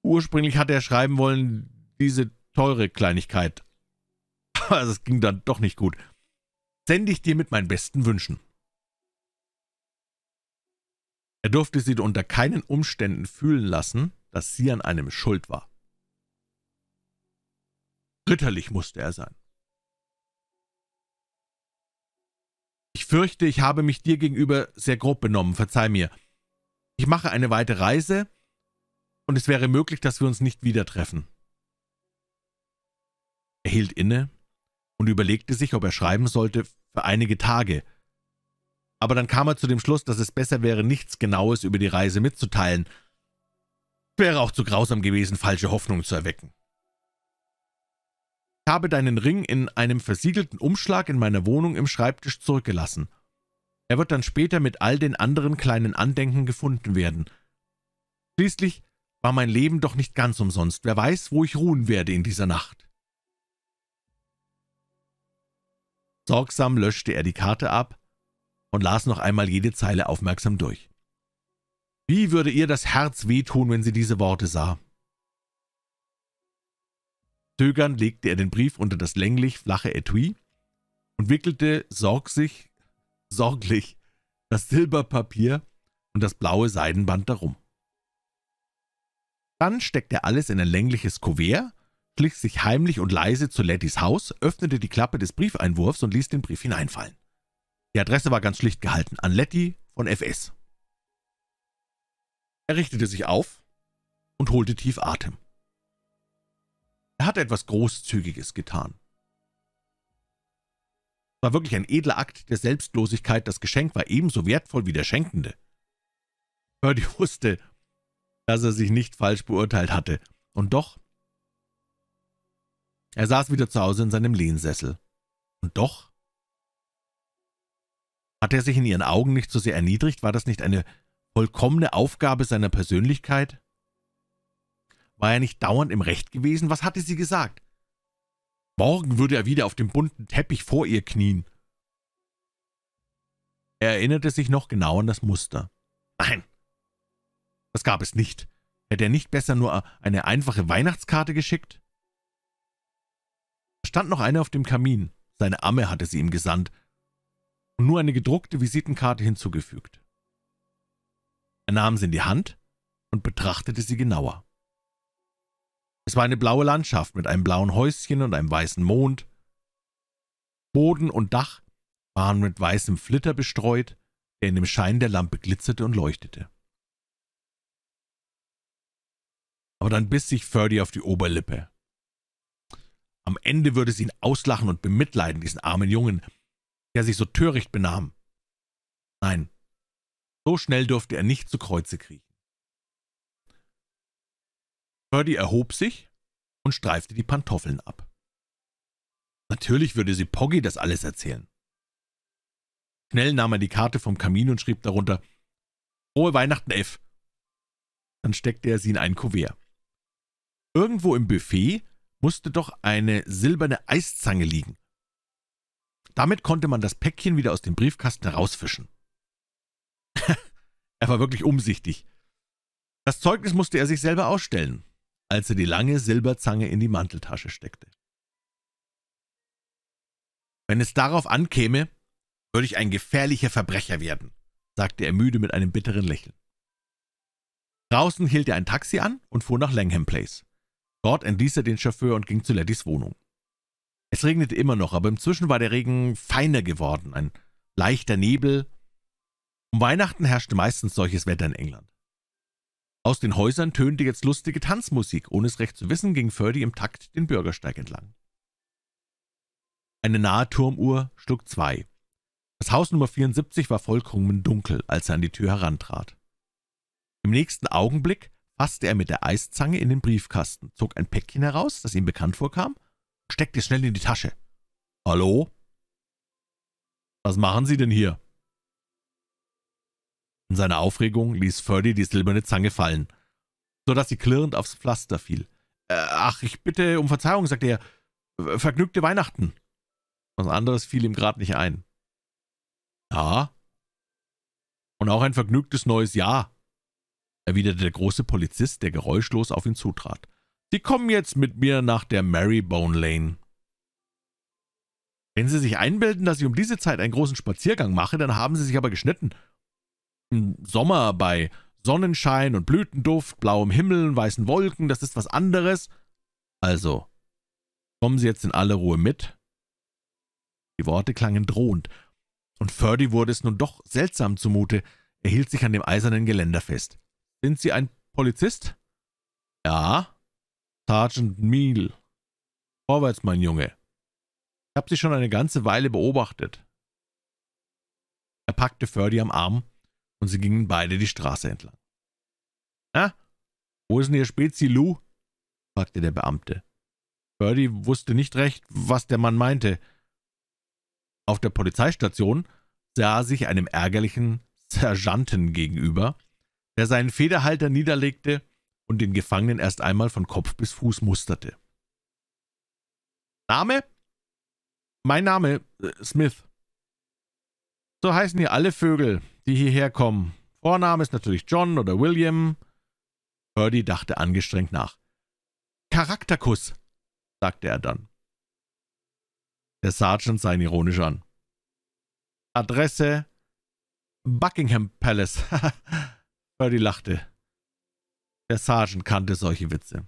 ursprünglich hat er schreiben wollen, diese teure Kleinigkeit. Aber also es ging dann doch nicht gut. Sende ich dir mit meinen besten Wünschen. Er durfte sie unter keinen Umständen fühlen lassen, dass sie an einem schuld war. Ritterlich musste er sein. Ich fürchte, ich habe mich dir gegenüber sehr grob benommen, verzeih mir. Ich mache eine weite Reise und es wäre möglich, dass wir uns nicht wieder treffen. Er hielt inne und überlegte sich, ob er schreiben sollte für einige Tage. Aber dann kam er zu dem Schluss, dass es besser wäre, nichts Genaues über die Reise mitzuteilen. Es Wäre auch zu grausam gewesen, falsche Hoffnungen zu erwecken. Ich habe deinen Ring in einem versiegelten Umschlag in meiner Wohnung im Schreibtisch zurückgelassen er wird dann später mit all den anderen kleinen Andenken gefunden werden. Schließlich war mein Leben doch nicht ganz umsonst. Wer weiß, wo ich ruhen werde in dieser Nacht. Sorgsam löschte er die Karte ab und las noch einmal jede Zeile aufmerksam durch. Wie würde ihr das Herz wehtun, wenn sie diese Worte sah? Zögernd legte er den Brief unter das länglich flache Etui und wickelte sorgsig sorglich das Silberpapier und das blaue Seidenband darum. Dann steckte er alles in ein längliches Kuvert, schlich sich heimlich und leise zu Lettys Haus, öffnete die Klappe des Briefeinwurfs und ließ den Brief hineinfallen. Die Adresse war ganz schlicht gehalten, an Letty von FS. Er richtete sich auf und holte tief Atem. Er hatte etwas Großzügiges getan war wirklich ein edler Akt der Selbstlosigkeit, das Geschenk war ebenso wertvoll wie der Schenkende. Purdy wusste, dass er sich nicht falsch beurteilt hatte, und doch... Er saß wieder zu Hause in seinem Lehnsessel. Und doch? hatte er sich in ihren Augen nicht so sehr erniedrigt? War das nicht eine vollkommene Aufgabe seiner Persönlichkeit? War er nicht dauernd im Recht gewesen? Was hatte sie gesagt? Morgen würde er wieder auf dem bunten Teppich vor ihr knien. Er erinnerte sich noch genau an das Muster. Nein, das gab es nicht. Hätte er nicht besser nur eine einfache Weihnachtskarte geschickt? Da stand noch eine auf dem Kamin. Seine Amme hatte sie ihm gesandt und nur eine gedruckte Visitenkarte hinzugefügt. Er nahm sie in die Hand und betrachtete sie genauer. Es war eine blaue Landschaft mit einem blauen Häuschen und einem weißen Mond. Boden und Dach waren mit weißem Flitter bestreut, der in dem Schein der Lampe glitzerte und leuchtete. Aber dann biss sich Ferdy auf die Oberlippe. Am Ende würde sie ihn auslachen und bemitleiden, diesen armen Jungen, der sich so töricht benahm. Nein, so schnell durfte er nicht zu Kreuze kriechen. Purdy erhob sich und streifte die Pantoffeln ab. Natürlich würde sie Poggy das alles erzählen. Schnell nahm er die Karte vom Kamin und schrieb darunter »Frohe Weihnachten, F.« Dann steckte er sie in ein Kuvert. Irgendwo im Buffet musste doch eine silberne Eiszange liegen. Damit konnte man das Päckchen wieder aus dem Briefkasten herausfischen. er war wirklich umsichtig. Das Zeugnis musste er sich selber ausstellen als er die lange Silberzange in die Manteltasche steckte. Wenn es darauf ankäme, würde ich ein gefährlicher Verbrecher werden, sagte er müde mit einem bitteren Lächeln. Draußen hielt er ein Taxi an und fuhr nach Langham Place. Dort entließ er den Chauffeur und ging zu Lettys Wohnung. Es regnete immer noch, aber inzwischen war der Regen feiner geworden, ein leichter Nebel. Um Weihnachten herrschte meistens solches Wetter in England. Aus den Häusern tönte jetzt lustige Tanzmusik. Ohne es recht zu wissen, ging Ferdi im Takt den Bürgersteig entlang. Eine nahe Turmuhr schlug zwei. Das Haus Nummer 74 war vollkommen dunkel, als er an die Tür herantrat. Im nächsten Augenblick fasste er mit der Eiszange in den Briefkasten, zog ein Päckchen heraus, das ihm bekannt vorkam, und steckte es schnell in die Tasche. »Hallo?« »Was machen Sie denn hier?« in seiner Aufregung ließ Ferdy die silberne Zange fallen, so dass sie klirrend aufs Pflaster fiel. Äh, »Ach, ich bitte um Verzeihung«, sagte er. »Vergnügte Weihnachten!« Was anderes fiel ihm gerade nicht ein. »Ja?« »Und auch ein vergnügtes neues Jahr«, erwiderte der große Polizist, der geräuschlos auf ihn zutrat. »Sie kommen jetzt mit mir nach der Marybone Lane.« »Wenn Sie sich einbilden, dass ich um diese Zeit einen großen Spaziergang mache, dann haben Sie sich aber geschnitten perfekten Sommer bei Sonnenschein und Blütenduft, blauem Himmel und weißen Wolken, das ist was anderes. Also, kommen Sie jetzt in aller Ruhe mit? Die Worte klangen drohend, und Ferdi wurde es nun doch seltsam zumute. Er hielt sich an dem eisernen Geländer fest. »Sind Sie ein Polizist?« »Ja.« »Sergeant Meal.« »Vorwärts, mein Junge.« »Ich habe Sie schon eine ganze Weile beobachtet.« Er packte Ferdi am Arm und sie gingen beide die Straße entlang. »Na, wo ist denn Ihr Spezi, Lou?« fragte der Beamte. Birdie wusste nicht recht, was der Mann meinte. Auf der Polizeistation sah er sich einem ärgerlichen Sergeanten gegenüber, der seinen Federhalter niederlegte und den Gefangenen erst einmal von Kopf bis Fuß musterte. »Name?« »Mein Name, äh, Smith.« »So heißen hier alle Vögel«, die hierher kommen. Vorname ist natürlich John oder William. Purdy dachte angestrengt nach. Charakterkuss, sagte er dann. Der Sergeant sah ihn ironisch an. Adresse Buckingham Palace. Purdy lachte. Der Sergeant kannte solche Witze.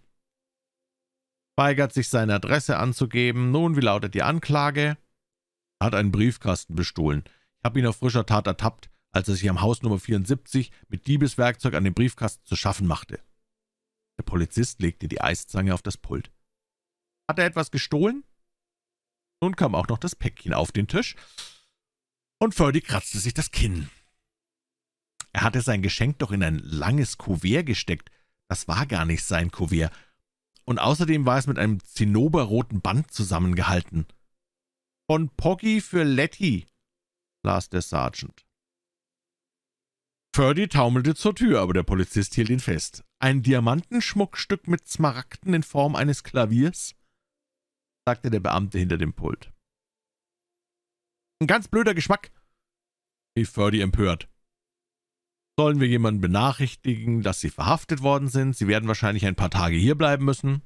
Weigert sich, seine Adresse anzugeben. Nun, wie lautet die Anklage? Hat einen Briefkasten bestohlen. Ich habe ihn auf frischer Tat ertappt als er sich am Haus Nummer 74 mit Diebeswerkzeug an den Briefkasten zu schaffen machte. Der Polizist legte die Eiszange auf das Pult. Hat er etwas gestohlen? Nun kam auch noch das Päckchen auf den Tisch, und Ferdi kratzte sich das Kinn. Er hatte sein Geschenk doch in ein langes Kuvert gesteckt. Das war gar nicht sein Kuvert. Und außerdem war es mit einem zinnoberroten Band zusammengehalten. Von Poggy für Letty, las der Sergeant. Ferdy taumelte zur Tür, aber der Polizist hielt ihn fest. »Ein Diamantenschmuckstück mit Smaragden in Form eines Klaviers?« sagte der Beamte hinter dem Pult. »Ein ganz blöder Geschmack«, rief Ferdy empört. »Sollen wir jemanden benachrichtigen, dass Sie verhaftet worden sind? Sie werden wahrscheinlich ein paar Tage hierbleiben müssen.«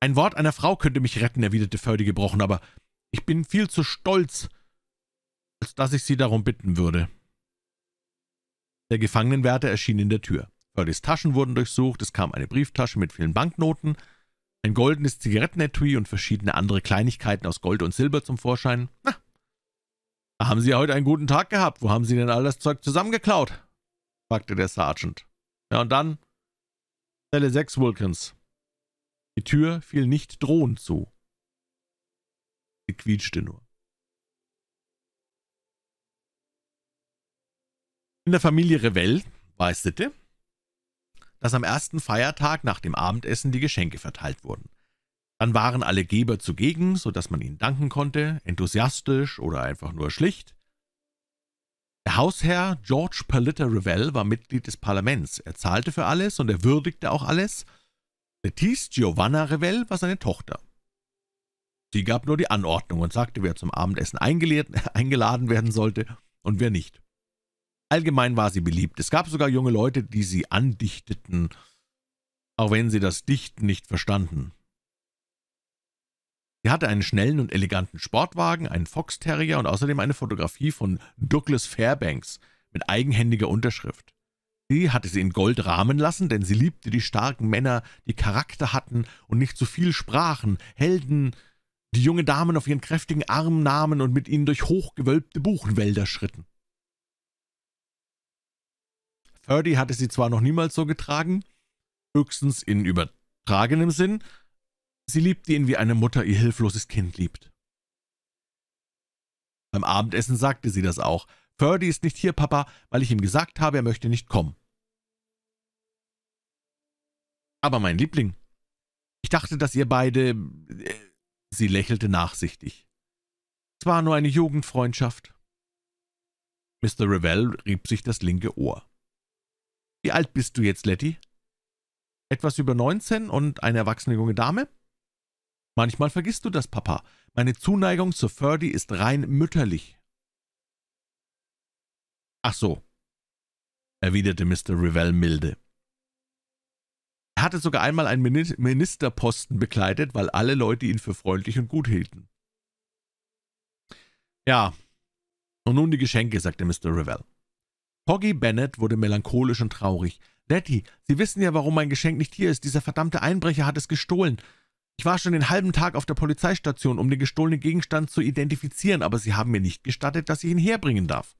»Ein Wort einer Frau könnte mich retten«, erwiderte Ferdy gebrochen, »aber ich bin viel zu stolz, als dass ich Sie darum bitten würde.« der Gefangenenwärter erschien in der Tür. Burdys Taschen wurden durchsucht, es kam eine Brieftasche mit vielen Banknoten, ein goldenes Zigarettenetui und verschiedene andere Kleinigkeiten aus Gold und Silber zum Vorschein. Na, da haben Sie ja heute einen guten Tag gehabt. Wo haben Sie denn all das Zeug zusammengeklaut? fragte der Sergeant. Ja, und dann? Zelle 6, Wilkins. Die Tür fiel nicht drohend zu. Sie quietschte nur. In der Familie Revell war es Sitte, dass am ersten Feiertag nach dem Abendessen die Geschenke verteilt wurden. Dann waren alle Geber zugegen, so dass man ihnen danken konnte, enthusiastisch oder einfach nur schlicht. Der Hausherr George Perlitta Revell war Mitglied des Parlaments. Er zahlte für alles und er würdigte auch alles. Letiz Giovanna Revell war seine Tochter. Sie gab nur die Anordnung und sagte, wer zum Abendessen eingeladen werden sollte und wer nicht. Allgemein war sie beliebt. Es gab sogar junge Leute, die sie andichteten, auch wenn sie das Dichten nicht verstanden. Sie hatte einen schnellen und eleganten Sportwagen, einen Fox Terrier und außerdem eine Fotografie von Douglas Fairbanks mit eigenhändiger Unterschrift. Sie hatte sie in Gold rahmen lassen, denn sie liebte die starken Männer, die Charakter hatten und nicht zu viel sprachen, Helden, die junge Damen auf ihren kräftigen Arm nahmen und mit ihnen durch hochgewölbte Buchenwälder schritten. Ferdy hatte sie zwar noch niemals so getragen, höchstens in übertragenem Sinn, sie liebte ihn wie eine Mutter ihr hilfloses Kind liebt. Beim Abendessen sagte sie das auch. Ferdy ist nicht hier, Papa, weil ich ihm gesagt habe, er möchte nicht kommen. Aber mein Liebling, ich dachte, dass ihr beide... Äh, sie lächelte nachsichtig. Es war nur eine Jugendfreundschaft. Mr. Revell rieb sich das linke Ohr. Wie alt bist du jetzt, Letty? Etwas über 19 und eine erwachsene junge Dame? Manchmal vergisst du das, Papa. Meine Zuneigung zu Ferdy ist rein mütterlich. Ach so, erwiderte Mr. Revell milde. Er hatte sogar einmal einen Ministerposten bekleidet, weil alle Leute ihn für freundlich und gut hielten. Ja, und nun die Geschenke, sagte Mr. Revell. Poggy Bennett wurde melancholisch und traurig. Daddy, Sie wissen ja, warum mein Geschenk nicht hier ist. Dieser verdammte Einbrecher hat es gestohlen. Ich war schon den halben Tag auf der Polizeistation, um den gestohlenen Gegenstand zu identifizieren, aber Sie haben mir nicht gestattet, dass ich ihn herbringen darf.«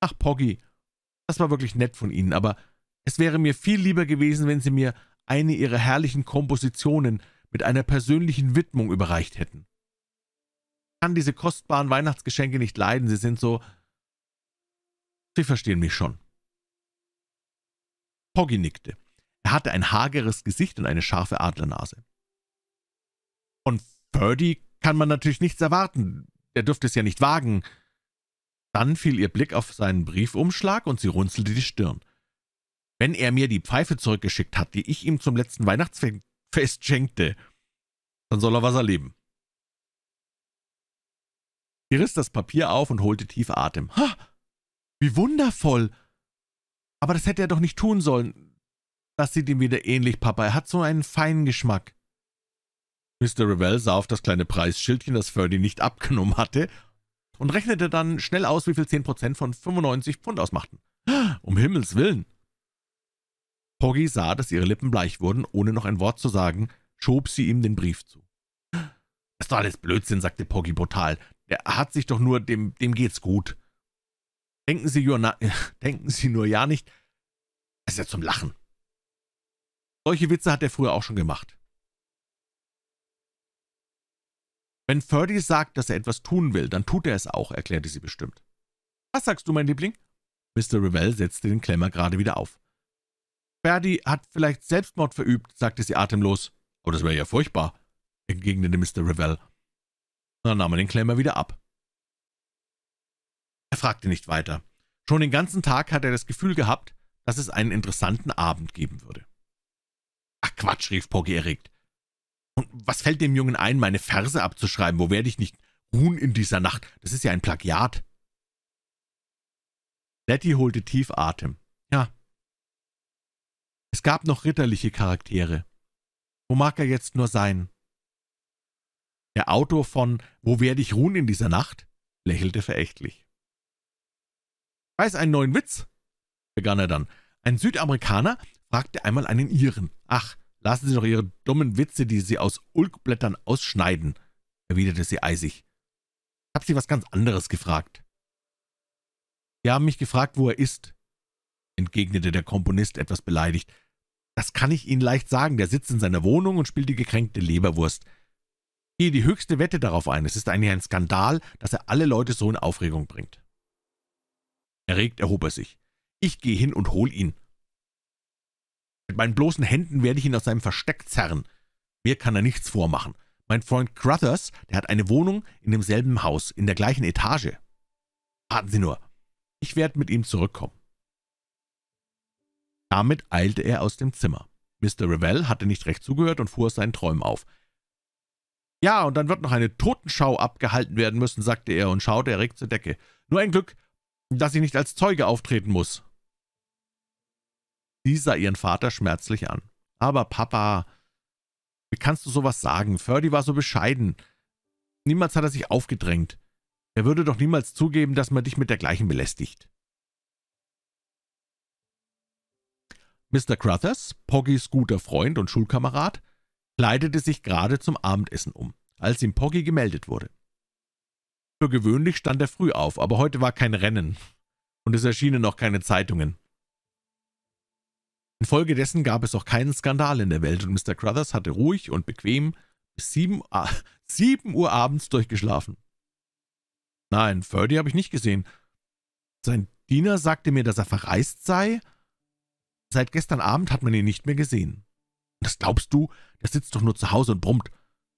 »Ach, Poggy, das war wirklich nett von Ihnen, aber es wäre mir viel lieber gewesen, wenn Sie mir eine Ihrer herrlichen Kompositionen mit einer persönlichen Widmung überreicht hätten.« »Ich kann diese kostbaren Weihnachtsgeschenke nicht leiden, sie sind so Sie verstehen mich schon. Poggy nickte. Er hatte ein hageres Gesicht und eine scharfe Adlernase. Von Ferdy kann man natürlich nichts erwarten. Er dürfte es ja nicht wagen. Dann fiel ihr Blick auf seinen Briefumschlag und sie runzelte die Stirn. Wenn er mir die Pfeife zurückgeschickt hat, die ich ihm zum letzten Weihnachtsfest schenkte, dann soll er was erleben. Sie riss das Papier auf und holte tief Atem. Ha! Wie wundervoll! Aber das hätte er doch nicht tun sollen. Das sieht ihm wieder ähnlich, Papa. Er hat so einen feinen Geschmack. Mr. Revell sah auf das kleine Preisschildchen, das Ferdy nicht abgenommen hatte, und rechnete dann schnell aus, wie viel 10% von 95 Pfund ausmachten. Um Himmels Willen! Poggy sah, dass ihre Lippen bleich wurden, ohne noch ein Wort zu sagen, schob sie ihm den Brief zu. »Das ist doch alles Blödsinn«, sagte Poggy brutal. Er hat sich doch nur, dem, dem geht's gut.« Denken Sie, na, denken Sie nur ja nicht, das ist ja zum Lachen. Solche Witze hat er früher auch schon gemacht. Wenn Ferdy sagt, dass er etwas tun will, dann tut er es auch, erklärte sie bestimmt. Was sagst du, mein Liebling? Mr. Revell setzte den Klemmer gerade wieder auf. Ferdi hat vielleicht Selbstmord verübt, sagte sie atemlos. Aber das wäre ja furchtbar, entgegnete Mr. Revell. Dann nahm er den Klemmer wieder ab. Er fragte nicht weiter. Schon den ganzen Tag hatte er das Gefühl gehabt, dass es einen interessanten Abend geben würde. »Ach Quatsch«, rief Poggi erregt. »Und was fällt dem Jungen ein, meine Verse abzuschreiben? Wo werde ich nicht ruhen in dieser Nacht? Das ist ja ein Plagiat.« Letty holte tief Atem. »Ja, es gab noch ritterliche Charaktere. Wo mag er jetzt nur sein?« Der Autor von »Wo werde ich ruhen in dieser Nacht?« lächelte verächtlich. Weiß einen neuen Witz? begann er dann. Ein Südamerikaner fragte einmal einen Iren. Ach, lassen Sie doch Ihre dummen Witze, die Sie aus Ulkblättern ausschneiden, erwiderte sie eisig. Hab Sie was ganz anderes gefragt. Sie haben mich gefragt, wo er ist, entgegnete der Komponist etwas beleidigt. Das kann ich Ihnen leicht sagen. Der sitzt in seiner Wohnung und spielt die gekränkte Leberwurst. Gehe die höchste Wette darauf ein. Es ist eigentlich ein Skandal, dass er alle Leute so in Aufregung bringt. Erregt erhob er sich. »Ich gehe hin und hol ihn.« »Mit meinen bloßen Händen werde ich ihn aus seinem Versteck zerren. Mir kann er nichts vormachen. Mein Freund Crothers, der hat eine Wohnung in demselben Haus, in der gleichen Etage. Warten Sie nur, ich werde mit ihm zurückkommen.« Damit eilte er aus dem Zimmer. Mr. Revell hatte nicht recht zugehört und fuhr aus seinen Träumen auf. »Ja, und dann wird noch eine Totenschau abgehalten werden müssen«, sagte er und schaute erregt zur Decke. »Nur ein Glück, dass ich nicht als Zeuge auftreten muss. Sie sah ihren Vater schmerzlich an. Aber Papa, wie kannst du sowas sagen? Ferdi war so bescheiden. Niemals hat er sich aufgedrängt. Er würde doch niemals zugeben, dass man dich mit dergleichen belästigt. Mr. Crothers, Poggys guter Freund und Schulkamerad, kleidete sich gerade zum Abendessen um, als ihm Poggy gemeldet wurde. Für gewöhnlich stand er früh auf, aber heute war kein Rennen, und es erschienen noch keine Zeitungen. Infolgedessen gab es auch keinen Skandal in der Welt, und Mr. Crothers hatte ruhig und bequem bis 7, ah, 7 Uhr abends durchgeschlafen. Nein, Ferdy habe ich nicht gesehen. Sein Diener sagte mir, dass er verreist sei. Seit gestern Abend hat man ihn nicht mehr gesehen. das glaubst du? Der sitzt doch nur zu Hause und brummt.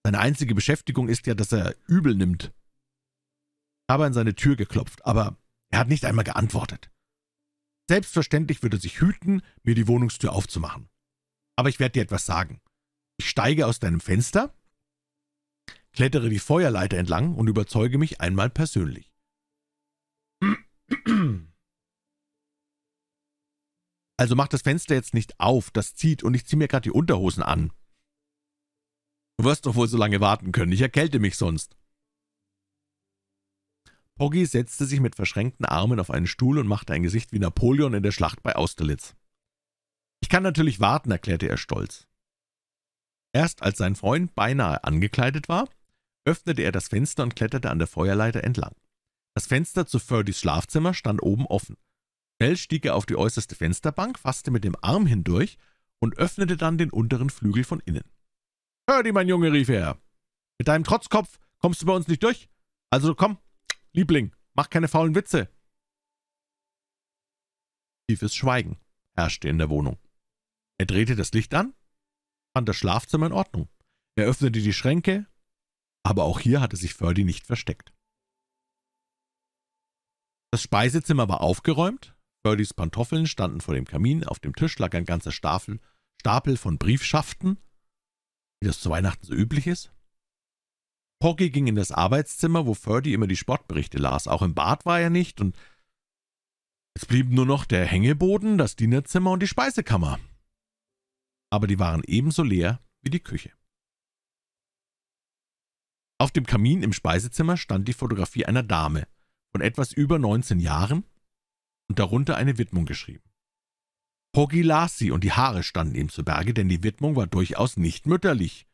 Seine einzige Beschäftigung ist ja, dass er übel nimmt habe an seine Tür geklopft, aber er hat nicht einmal geantwortet. Selbstverständlich würde sich hüten, mir die Wohnungstür aufzumachen. Aber ich werde dir etwas sagen. Ich steige aus deinem Fenster, klettere die Feuerleiter entlang und überzeuge mich einmal persönlich. Also mach das Fenster jetzt nicht auf, das zieht und ich ziehe mir gerade die Unterhosen an. Du wirst doch wohl so lange warten können, ich erkälte mich sonst. Poggi setzte sich mit verschränkten Armen auf einen Stuhl und machte ein Gesicht wie Napoleon in der Schlacht bei Austerlitz. »Ich kann natürlich warten«, erklärte er stolz. Erst als sein Freund beinahe angekleidet war, öffnete er das Fenster und kletterte an der Feuerleiter entlang. Das Fenster zu Ferdys Schlafzimmer stand oben offen. Schnell stieg er auf die äußerste Fensterbank, fasste mit dem Arm hindurch und öffnete dann den unteren Flügel von innen. »Ferdy, mein Junge«, rief er, »mit deinem Trotzkopf kommst du bei uns nicht durch? Also komm, Liebling, mach keine faulen Witze. Tiefes Schweigen herrschte in der Wohnung. Er drehte das Licht an, fand das Schlafzimmer in Ordnung. Er öffnete die Schränke, aber auch hier hatte sich Ferdi nicht versteckt. Das Speisezimmer war aufgeräumt, Ferdys Pantoffeln standen vor dem Kamin, auf dem Tisch lag ein ganzer Stapel, Stapel von Briefschaften, wie das zu Weihnachten so üblich ist. Poggy ging in das Arbeitszimmer, wo Ferdy immer die Sportberichte las. Auch im Bad war er nicht und es blieben nur noch der Hängeboden, das Dienerzimmer und die Speisekammer. Aber die waren ebenso leer wie die Küche. Auf dem Kamin im Speisezimmer stand die Fotografie einer Dame von etwas über 19 Jahren und darunter eine Widmung geschrieben. Poggi las sie und die Haare standen ihm zu Berge, denn die Widmung war durchaus nicht mütterlich.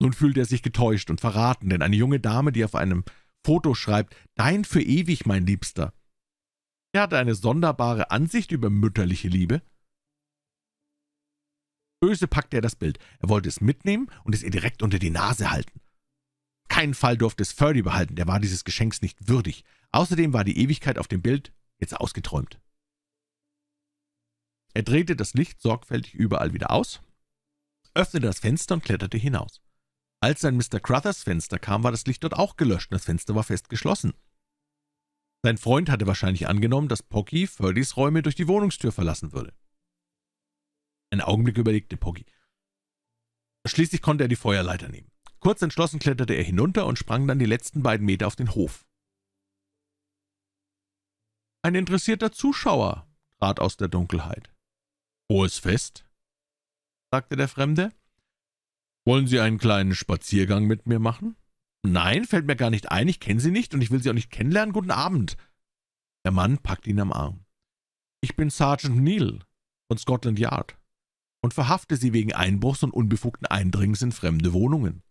Nun fühlte er sich getäuscht und verraten, denn eine junge Dame, die auf einem Foto schreibt, »Dein für ewig, mein Liebster«, er hatte eine sonderbare Ansicht über mütterliche Liebe. Böse packte er das Bild. Er wollte es mitnehmen und es ihr direkt unter die Nase halten. Keinen Fall durfte es Ferdy behalten, der war dieses Geschenks nicht würdig. Außerdem war die Ewigkeit auf dem Bild jetzt ausgeträumt. Er drehte das Licht sorgfältig überall wieder aus, öffnete das Fenster und kletterte hinaus. Als sein Mr. Crothers Fenster kam, war das Licht dort auch gelöscht und das Fenster war fest geschlossen. Sein Freund hatte wahrscheinlich angenommen, dass Poggy Ferdys Räume durch die Wohnungstür verlassen würde. Einen Augenblick überlegte Poggy. Schließlich konnte er die Feuerleiter nehmen. Kurz entschlossen kletterte er hinunter und sprang dann die letzten beiden Meter auf den Hof. Ein interessierter Zuschauer trat aus der Dunkelheit. Hohes Fest, sagte der Fremde. Wollen Sie einen kleinen Spaziergang mit mir machen? Nein, fällt mir gar nicht ein, ich kenne Sie nicht und ich will Sie auch nicht kennenlernen. Guten Abend. Der Mann packt ihn am Arm. Ich bin Sergeant Neal von Scotland Yard und verhafte Sie wegen Einbruchs und unbefugten Eindringens in fremde Wohnungen.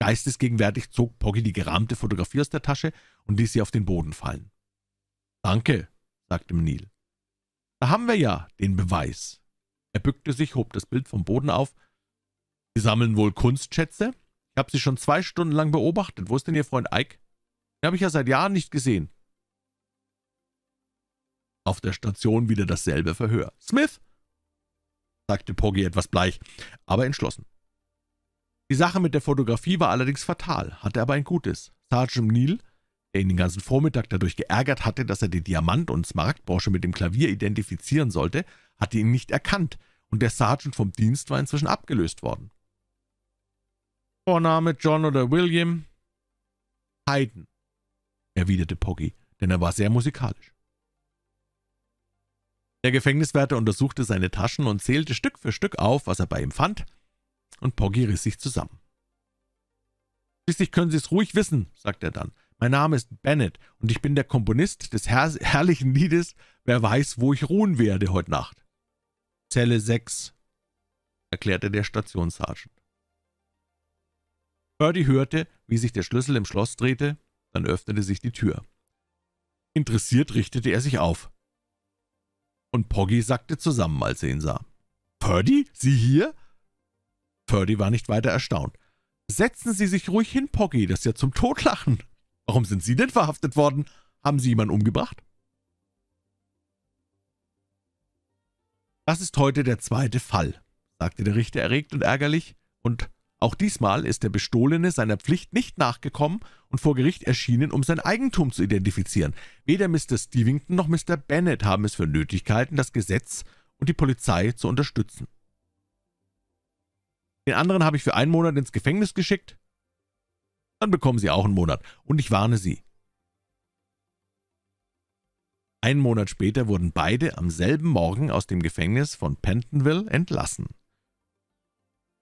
Geistesgegenwärtig zog Poggy die gerahmte Fotografie aus der Tasche und ließ sie auf den Boden fallen. »Danke«, sagte Neil. »Da haben wir ja den Beweis.« Er bückte sich, hob das Bild vom Boden auf Sie sammeln wohl Kunstschätze? Ich habe sie schon zwei Stunden lang beobachtet. Wo ist denn Ihr Freund Ike? Den habe ich ja seit Jahren nicht gesehen. Auf der Station wieder dasselbe Verhör. Smith, sagte Poggy etwas bleich, aber entschlossen. Die Sache mit der Fotografie war allerdings fatal, hatte aber ein gutes. Sergeant Neal, der ihn den ganzen Vormittag dadurch geärgert hatte, dass er die Diamant- und Smaragdbranche mit dem Klavier identifizieren sollte, hatte ihn nicht erkannt, und der Sergeant vom Dienst war inzwischen abgelöst worden. Vorname John oder William? Haydn, erwiderte Poggy, denn er war sehr musikalisch. Der Gefängniswärter untersuchte seine Taschen und zählte Stück für Stück auf, was er bei ihm fand, und Poggy riss sich zusammen. Schließlich können Sie es ruhig wissen, sagte er dann. Mein Name ist Bennett und ich bin der Komponist des herr herrlichen Liedes Wer weiß, wo ich ruhen werde heute Nacht. Zelle 6, erklärte der Stationssergeant. Birdie hörte, wie sich der Schlüssel im Schloss drehte, dann öffnete sich die Tür. Interessiert richtete er sich auf. Und Poggy sackte zusammen, als er ihn sah. »Purdy, Sie hier?« Purdy war nicht weiter erstaunt. »Setzen Sie sich ruhig hin, Poggy, das ist ja zum Totlachen. Warum sind Sie denn verhaftet worden? Haben Sie jemanden umgebracht?« »Das ist heute der zweite Fall«, sagte der Richter erregt und ärgerlich, und auch diesmal ist der Bestohlene seiner Pflicht nicht nachgekommen und vor Gericht erschienen, um sein Eigentum zu identifizieren. Weder Mr. Stevington noch Mr. Bennett haben es für nötig gehalten, das Gesetz und die Polizei zu unterstützen. Den anderen habe ich für einen Monat ins Gefängnis geschickt. Dann bekommen sie auch einen Monat. Und ich warne sie. Einen Monat später wurden beide am selben Morgen aus dem Gefängnis von Pentonville entlassen.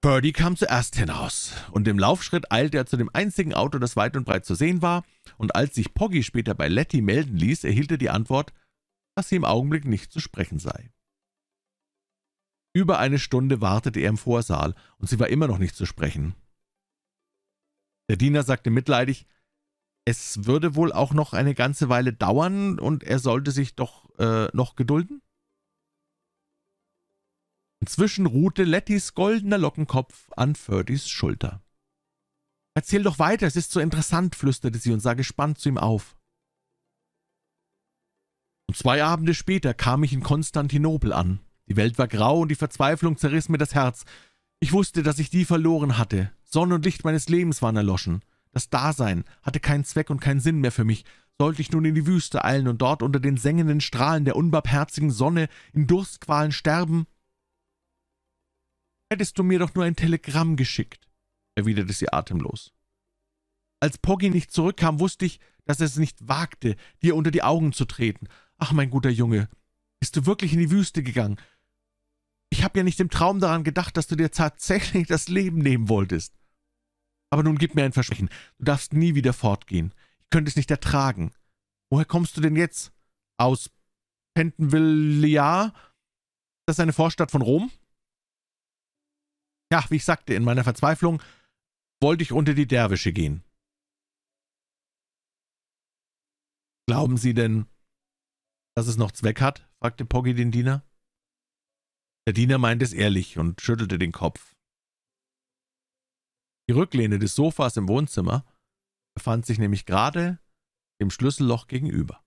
Purdy kam zuerst hinaus, und im Laufschritt eilte er zu dem einzigen Auto, das weit und breit zu sehen war, und als sich Poggy später bei Letty melden ließ, erhielt er die Antwort, dass sie im Augenblick nicht zu sprechen sei. Über eine Stunde wartete er im Vorsaal, und sie war immer noch nicht zu sprechen. Der Diener sagte mitleidig, es würde wohl auch noch eine ganze Weile dauern, und er sollte sich doch äh, noch gedulden? Inzwischen ruhte Lettys goldener Lockenkopf an Ferdys Schulter. »Erzähl doch weiter, es ist so interessant«, flüsterte sie und sah gespannt zu ihm auf. Und zwei Abende später kam ich in Konstantinopel an. Die Welt war grau und die Verzweiflung zerriss mir das Herz. Ich wusste, dass ich die verloren hatte. Sonne und Licht meines Lebens waren erloschen. Das Dasein hatte keinen Zweck und keinen Sinn mehr für mich. Sollte ich nun in die Wüste eilen und dort unter den sengenden Strahlen der unbarmherzigen Sonne in Durstqualen sterben? Hättest du mir doch nur ein Telegramm geschickt, erwiderte sie atemlos. Als Poggi nicht zurückkam, wusste ich, dass er es nicht wagte, dir unter die Augen zu treten. Ach, mein guter Junge, bist du wirklich in die Wüste gegangen? Ich habe ja nicht im Traum daran gedacht, dass du dir tatsächlich das Leben nehmen wolltest. Aber nun gib mir ein Versprechen. Du darfst nie wieder fortgehen. Ich könnte es nicht ertragen. Woher kommst du denn jetzt? Aus Pentonvillia? Das ist eine Vorstadt von Rom? Ja, wie ich sagte, in meiner Verzweiflung wollte ich unter die Derwische gehen. Glauben Sie denn, dass es noch Zweck hat? fragte Poggi den Diener. Der Diener meinte es ehrlich und schüttelte den Kopf. Die Rücklehne des Sofas im Wohnzimmer befand sich nämlich gerade dem Schlüsselloch gegenüber.